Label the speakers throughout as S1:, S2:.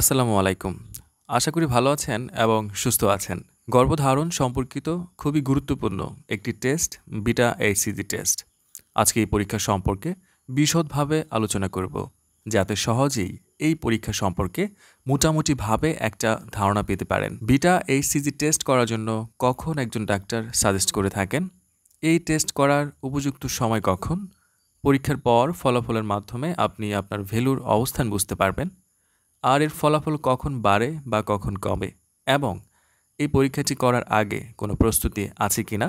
S1: আসসালামু আলাইকুম আশা করি ভালো আছেন এবং সুস্থ আছেন গর্ভধারণ সম্পর্কিত খুবই গুরুত্বপূর্ণ একটি টেস্ট বিটা এইচসিজি টেস্ট আজকে এই পরীক্ষা সম্পর্কে বিশদভাবে আলোচনা করব যাতে সহজেই এই পরীক্ষা সম্পর্কে মোটামুটিভাবে একটা ধারণা পেতে পারেন বিটা এইচসিজি টেস্ট করার জন্য কখন একজন ডাক্তার সাজেস্ট করে থাকেন এই টেস্ট করার উপযুক্ত সময় কখন পরীক্ষার পর ফলাফলের মাধ্যমে আপনি আপনার ভ্যালুর অবস্থান বুঝতে পারবেন আর এর ফলাফল কখন বাড়ে বা কখন কমে এবং এই পরীক্ষাটি করার আগে কোনো প্রস্তুতি আছে কি না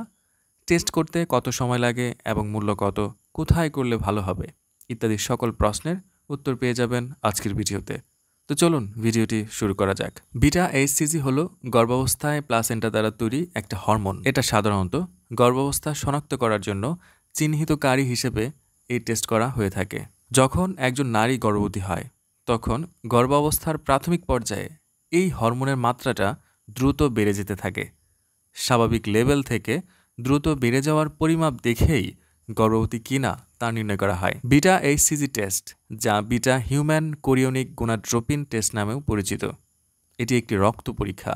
S1: টেস্ট করতে কত সময় লাগে এবং মূল্য কত কোথায় করলে ভালো হবে ইত্যাদি সকল প্রশ্নের উত্তর পেয়ে যাবেন আজকের ভিডিওতে তো চলুন ভিডিওটি শুরু করা যাক বিটা এইচসিজি হলো গর্ভাবস্থায় প্লাসেন্টা দ্বারা তৈরি একটা হরমোন এটা সাধারণত গর্ভাবস্থা শনাক্ত করার জন্য চিহ্নিতকারী হিসেবে এই টেস্ট করা হয়ে থাকে যখন একজন নারী গর্ভবতী হয় তখন গর্ভাবস্থার প্রাথমিক পর্যায়ে এই হরমোনের মাত্রাটা দ্রুত বেড়ে যেতে থাকে স্বাভাবিক লেভেল থেকে দ্রুত বেড়ে যাওয়ার পরিমাপ দেখেই গর্ভবতী কিনা তা নির্ণয় করা হয় বিটা এইচসিজি টেস্ট যা beta human chorionic gonadotropin test নামেও পরিচিত এটি একটি রক্ত পরীক্ষা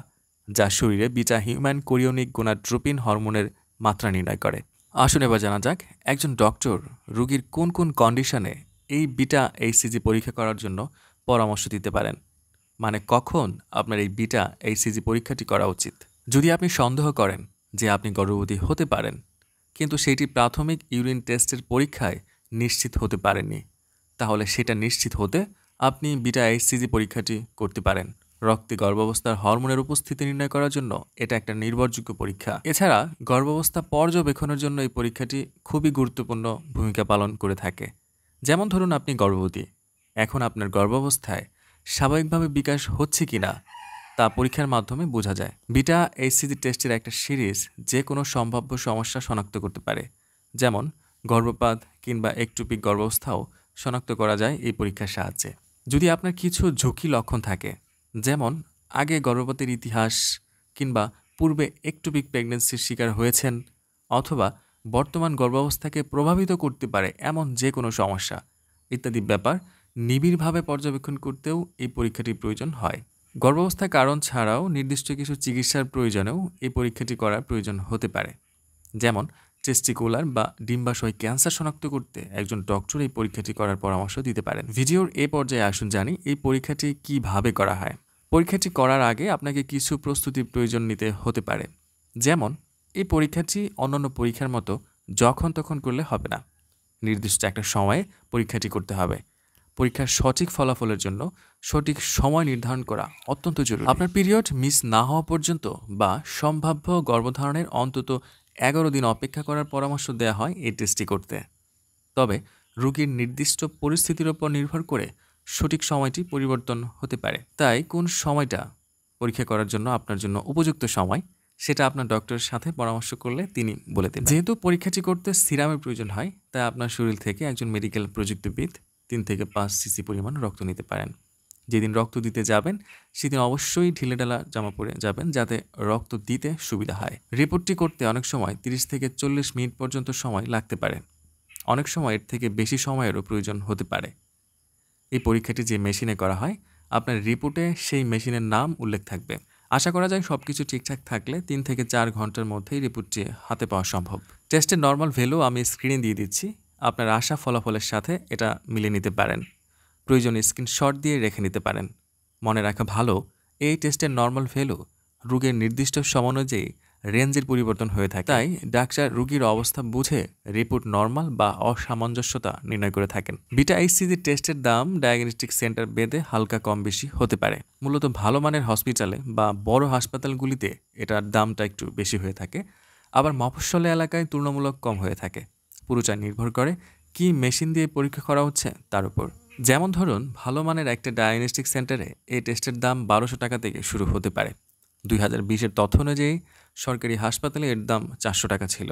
S1: যা শরীরে বিটা হিউম্যান কোরিওনিক গোনাড্রোপিন হরমোনের মাত্রা নির্ণয় করে আসুন এবার জানা যাক একজন ডক্টর রুগীর কোন কোন কন্ডিশনে এই বিটা এইচসিজি পরীক্ষা করার জন্য পরামর্শ দিতে পারেন মানে কখন আপনার এই বিটা এইচসিজি পরীক্ষাটি করা উচিত যদি আপনি সন্দেহ করেন যে আপনি গর্ভবতী হতে পারেন কিন্তু সেটি প্রাথমিক ইউরিন টেস্টের পরীক্ষায় নিশ্চিত হতে পারেননি তাহলে সেটা নিশ্চিত হতে আপনি বিটা এইচসিজি পরীক্ষাটি করতে পারেন রক্তে গর্ভাবস্থার হরমোনের উপস্থিতি নির্ণয় করার জন্য এটা একটা নির্ভরযোগ্য পরীক্ষা এছাড়া গর্ভাবস্থা পর্যবেক্ষণের জন্য এই পরীক্ষাটি খুবই গুরুত্বপূর্ণ ভূমিকা পালন করে থাকে যেমন ধরুন আপনি গর্ভবতী এখন আপনার গর্ভাবস্থায় স্বাভাবিকভাবে বিকাশ হচ্ছে কি না তা পরীক্ষার মাধ্যমে বোঝা যায় বিটা এইচসিজি টেস্টের একটা সিরিজ যে কোনো সম্ভাব্য সমস্যা শনাক্ত করতে পারে যেমন গর্ভপাত কিংবা একটুপিক গর্ভাবস্থাও শনাক্ত করা যায় এই পরীক্ষার সাহায্যে যদি আপনার কিছু ঝুঁকি লক্ষণ থাকে যেমন আগে গর্ভপাতের ইতিহাস কিংবা পূর্বে একটুপিক প্রেগনেন্সির শিকার হয়েছেন অথবা বর্তমান গর্ভাবস্থাকে প্রভাবিত করতে পারে এমন যে কোনো সমস্যা ইত্যাদি ব্যাপার নিবিড়ভাবে পর্যবেক্ষণ করতেও এই পরীক্ষাটির প্রয়োজন হয় গর্ভাবস্থা কারণ ছাড়াও নির্দিষ্ট কিছু চিকিৎসার প্রয়োজনেও এই পরীক্ষাটি করার প্রয়োজন হতে পারে যেমন চেস্টিকুলার বা ডিম্বাশয় ক্যান্সার শনাক্ত করতে একজন ডক্টর এই পরীক্ষাটি করার পরামর্শ দিতে পারেন ভিডিওর এ পর্যায়ে আসুন জানি এই পরীক্ষাটি কিভাবে করা হয় পরীক্ষাটি করার আগে আপনাকে কিছু প্রস্তুতির প্রয়োজন নিতে হতে পারে যেমন এই পরীক্ষাটি অন্যান্য পরীক্ষার মতো যখন তখন করলে হবে না নির্দিষ্ট একটা সময়ে পরীক্ষাটি করতে হবে পরীক্ষার সঠিক ফলাফলের জন্য সঠিক সময় নির্ধারণ করা অত্যন্ত জরুরি আপনার পিরিয়ড মিস না হওয়া পর্যন্ত বা সম্ভাব্য গর্ভধারণের অন্তত এগারো দিন অপেক্ষা করার পরামর্শ দেওয়া হয় এই টেস্টটি করতে তবে রোগীর নির্দিষ্ট পরিস্থিতির ওপর নির্ভর করে সঠিক সময়টি পরিবর্তন হতে পারে তাই কোন সময়টা পরীক্ষা করার জন্য আপনার জন্য উপযুক্ত সময় সেটা আপনার ডক্টরের সাথে পরামর্শ করলে তিনি বলে দেবেন যেহেতু পরীক্ষাটি করতে সিরামের প্রয়োজন হয় তাই আপনার শরীর থেকে একজন মেডিকেল প্রযুক্তিবিদ তিন থেকে পাঁচ সিসি পরিমাণ রক্ত নিতে পারেন যেদিন রক্ত দিতে যাবেন সেদিন অবশ্যই ঢিলেঢালা জামা পরে যাবেন যাতে রক্ত দিতে সুবিধা হয় রিপোর্টটি করতে অনেক সময় 30 থেকে চল্লিশ মিনিট পর্যন্ত সময় লাগতে পারে অনেক সময় এর থেকে বেশি সময়েরও প্রয়োজন হতে পারে এই পরীক্ষাটি যে মেশিনে করা হয় আপনার রিপোর্টে সেই মেশিনের নাম উল্লেখ থাকবে আশা করা যায় সব কিছু ঠিকঠাক থাকলে তিন থেকে চার ঘন্টার মধ্যেই রিপোর্টটি হাতে পাওয়া সম্ভব টেস্টের নর্মাল ভ্যালু আমি স্ক্রিনে দিয়ে দিচ্ছি আপনার আশা ফলাফলের সাথে এটা মিলে নিতে পারেন প্রয়োজনে স্ক্রিনশট দিয়ে রেখে নিতে পারেন মনে রাখা ভালো এই টেস্টের নর্মাল ভ্যালু রোগের নির্দিষ্ট সম অনুযায়ী রেঞ্জের পরিবর্তন হয়ে থাকে তাই ডাক্তার রোগীর অবস্থা বুঝে রিপোর্ট নর্মাল বা অসামঞ্জস্যতা নির্ণয় করে থাকেন বিটা আইসিজি টেস্টের দাম ডায়াগনস্টিক সেন্টার বেঁধে হালকা কম বেশি হতে পারে মূলত ভালো মানের হসপিটালে বা বড় হাসপাতালগুলিতে এটার দামটা একটু বেশি হয়ে থাকে আবার মফসলে এলাকায় তুলনামূলক কম হয়ে থাকে পুরোটা নির্ভর করে কি মেশিন দিয়ে পরীক্ষা করা হচ্ছে তার উপর যেমন ধরুন ভালো মানের একটা ডায়াগনস্টিক সেন্টারে এই টেস্টের দাম বারোশো টাকা থেকে শুরু হতে পারে দুই হাজার বিশের তথ্য অনুযায়ী সরকারি হাসপাতালে এর দাম চারশো টাকা ছিল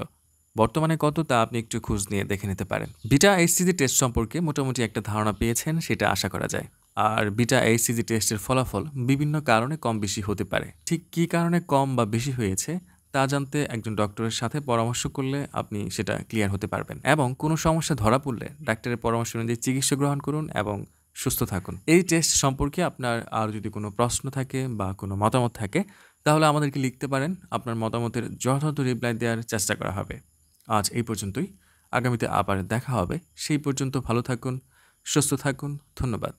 S1: বর্তমানে কত তা আপনি একটু খোঁজ নিয়ে দেখে নিতে পারেন বিটা এইচসিজি টেস্ট সম্পর্কে মোটামুটি একটা ধারণা পেয়েছেন সেটা আশা করা যায় আর বিটা এইচসিজি টেস্টের ফলাফল বিভিন্ন কারণে কম বেশি হতে পারে ঠিক কি কারণে কম বা বেশি হয়েছে তা জানতে একজন ডক্টরের সাথে পরামর্শ করলে আপনি সেটা ক্লিয়ার হতে পারবেন এবং কোনো সমস্যা ধরা পড়লে ডাক্তারের পরামর্শ অনুযায়ী চিকিৎসা গ্রহণ করুন এবং সুস্থ থাকুন এই টেস্ট সম্পর্কে আপনার আর যদি কোনো প্রশ্ন থাকে বা কোনো মতামত থাকে তাহলে আমাদেরকে লিখতে পারেন আপনার মতামতের যথাযথ রিপ্লাই দেওয়ার চেষ্টা করা হবে আজ এই পর্যন্তই আগামীতে আবার দেখা হবে সেই পর্যন্ত ভালো থাকুন সুস্থ থাকুন ধন্যবাদ